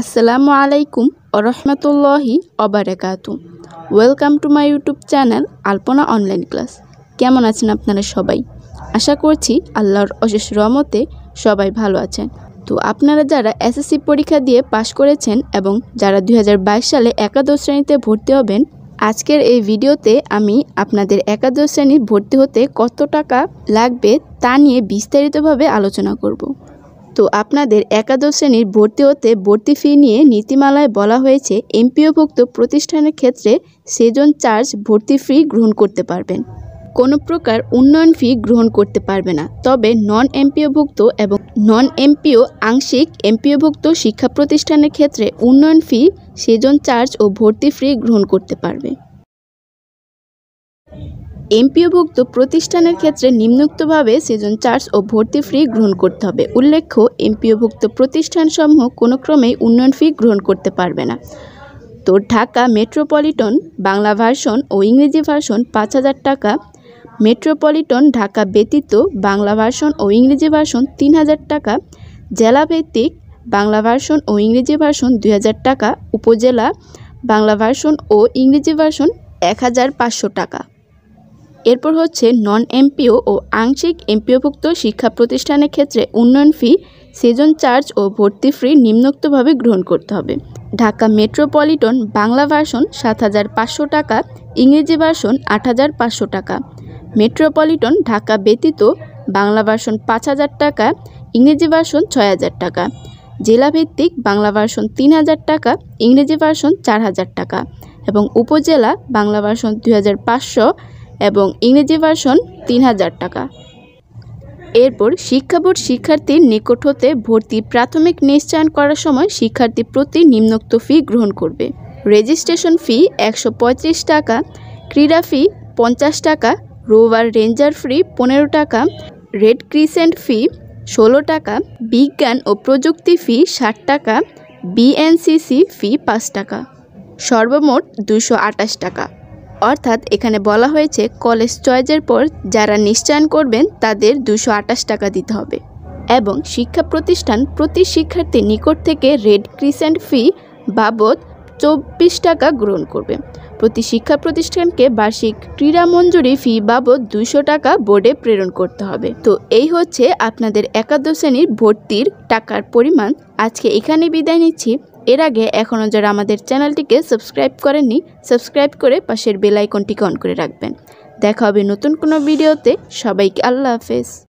আসসালামু আলাইকুম ওরহমতুল্লাহি অবরাকাত welcome to my YouTube channel Alpana online class কেমন আছেন আপনারা সবাই আশা করছি আল্লাহর অশেষ রহমতে সবাই ভালো আছেন তো আপনারা যারা এসএসসি পরীক্ষা দিয়ে পাশ করেছেন এবং যারা দুই সালে একাদশ শ্রেণীতে ভর্তি হবেন আজকের এই ভিডিওতে আমি আপনাদের একাদশ শ্রেণীর ভর্তি হতে কত টাকা লাগবে তা নিয়ে বিস্তারিতভাবে আলোচনা করব তো আপনাদের একাদশ শ্রেণীর ভর্তি হতে ভর্তি ফি নিয়ে নীতিমালায় বলা হয়েছে এমপিওভুক্ত প্রতিষ্ঠানের ক্ষেত্রে সেজন চার্জ ভর্তি ফি গ্রহণ করতে পারবেন কোনো প্রকার উন্নয়ন ফি গ্রহণ করতে পারবে না তবে নন এমপিওভুক্ত এবং নন এমপিও আংশিক এমপিওভুক্ত শিক্ষা প্রতিষ্ঠানের ক্ষেত্রে উন্নয়ন ফি সেজন চার্জ ও ভর্তি ফি গ্রহণ করতে পারবে এমপিওভুক্ত প্রতিষ্ঠানের ক্ষেত্রে নিম্নোক্তভাবে সেজন চার্জ ও ভর্তি ফি গ্রহণ করতে হবে উল্লেখ্য এমপিওভুক্ত প্রতিষ্ঠানসমূহ কোনো ক্রমেই উন্নয়ন ফি গ্রহণ করতে পারবে না তো ঢাকা মেট্রোপলিটন বাংলা ভার্সন ও ইংরেজি ভার্সন পাঁচ হাজার টাকা মেট্রোপলিটন ঢাকা ব্যতীত বাংলা ভার্সন ও ইংরেজি ভার্সন তিন হাজার টাকা জেলাভিত্তিক বাংলা ভার্সন ও ইংরেজি ভার্সন দুই হাজার টাকা উপজেলা বাংলা ভার্সন ও ইংরেজি ভার্সন এক হাজার পাঁচশো টাকা এরপর হচ্ছে নন এমপিও ও আংশিক এমপিওভুক্ত শিক্ষা প্রতিষ্ঠানের ক্ষেত্রে উন্নয়ন ফি সেজন চার্জ ও ভর্তি ফি নিম্নোক্তভাবে গ্রহণ করতে হবে ঢাকা মেট্রোপলিটন বাংলা ভার্সন সাত হাজার পাঁচশো টাকা ইংরেজি ভার্সন আট হাজার পাঁচশো টাকা মেট্রোপলিটন ঢাকা ব্যতীত বাংলা ভার্সন পাঁচ হাজার টাকা ইংরেজি ভার্সন ছয় হাজার টাকা জেলাভিত্তিক বাংলা ভার্সন তিন হাজার টাকা ইংরেজি ভার্সন চার হাজার টাকা এবং উপজেলা বাংলা ভার্সন দুই হাজার পাঁচশো এবং ইংরেজি ভার্সন তিন হাজার টাকা এরপর শিক্ষা বোর্ড শিক্ষার্থীর নিকট হতে ভর্তি প্রাথমিক নিশ্চয়ন করার সময় শিক্ষার্থী প্রতি নিম্নোক্ত ফি গ্রহণ করবে রেজিস্ট্রেশন ফি একশো টাকা ক্রীড়া ফি পঞ্চাশ টাকা রোভার রেঞ্জার ফ্রি পনেরো টাকা রেড ক্রিসেন্ট ফি ষোলো টাকা বিজ্ঞান ও প্রযুক্তি ফি ষাট টাকা বিএনসিসি ফি পাঁচ টাকা সর্বমোট দুশো টাকা অর্থাৎ এখানে বলা হয়েছে কলেজ চয়েজের পর যারা নিশ্চয়ন করবেন তাদের দুশো টাকা দিতে হবে এবং শিক্ষা প্রতিষ্ঠান প্রতি শিক্ষার্থী নিকট থেকে রেড ক্রিসেন্ট ফি বাবদ চব্বিশ টাকা গ্রহণ করবে প্রতি শিক্ষা প্রতিষ্ঠানকে বার্ষিক ক্রীড়া মঞ্জুরি ফি বাবদ দুশো টাকা বোর্ডে প্রেরণ করতে হবে তো এই হচ্ছে আপনাদের একাদশ শ্রেণীর ভর্তির টাকার পরিমাণ আজকে এখানে বিদায় নিচ্ছি এর আগে এখনও যারা আমাদের চ্যানেলটিকে সাবস্ক্রাইব করেননি সাবস্ক্রাইব করে পাশের বেলাইকনটিকে অন করে রাখবেন দেখা হবে নতুন কোনো ভিডিওতে সবাইকে আল্লাহ হাফেজ